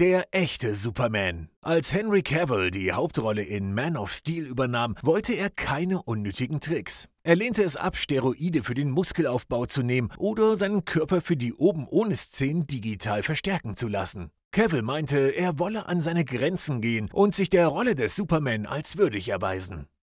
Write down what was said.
der echte Superman. Als Henry Cavill die Hauptrolle in Man of Steel übernahm, wollte er keine unnötigen Tricks. Er lehnte es ab, Steroide für den Muskelaufbau zu nehmen oder seinen Körper für die oben ohne Szenen digital verstärken zu lassen. Cavill meinte, er wolle an seine Grenzen gehen und sich der Rolle des Superman als würdig erweisen.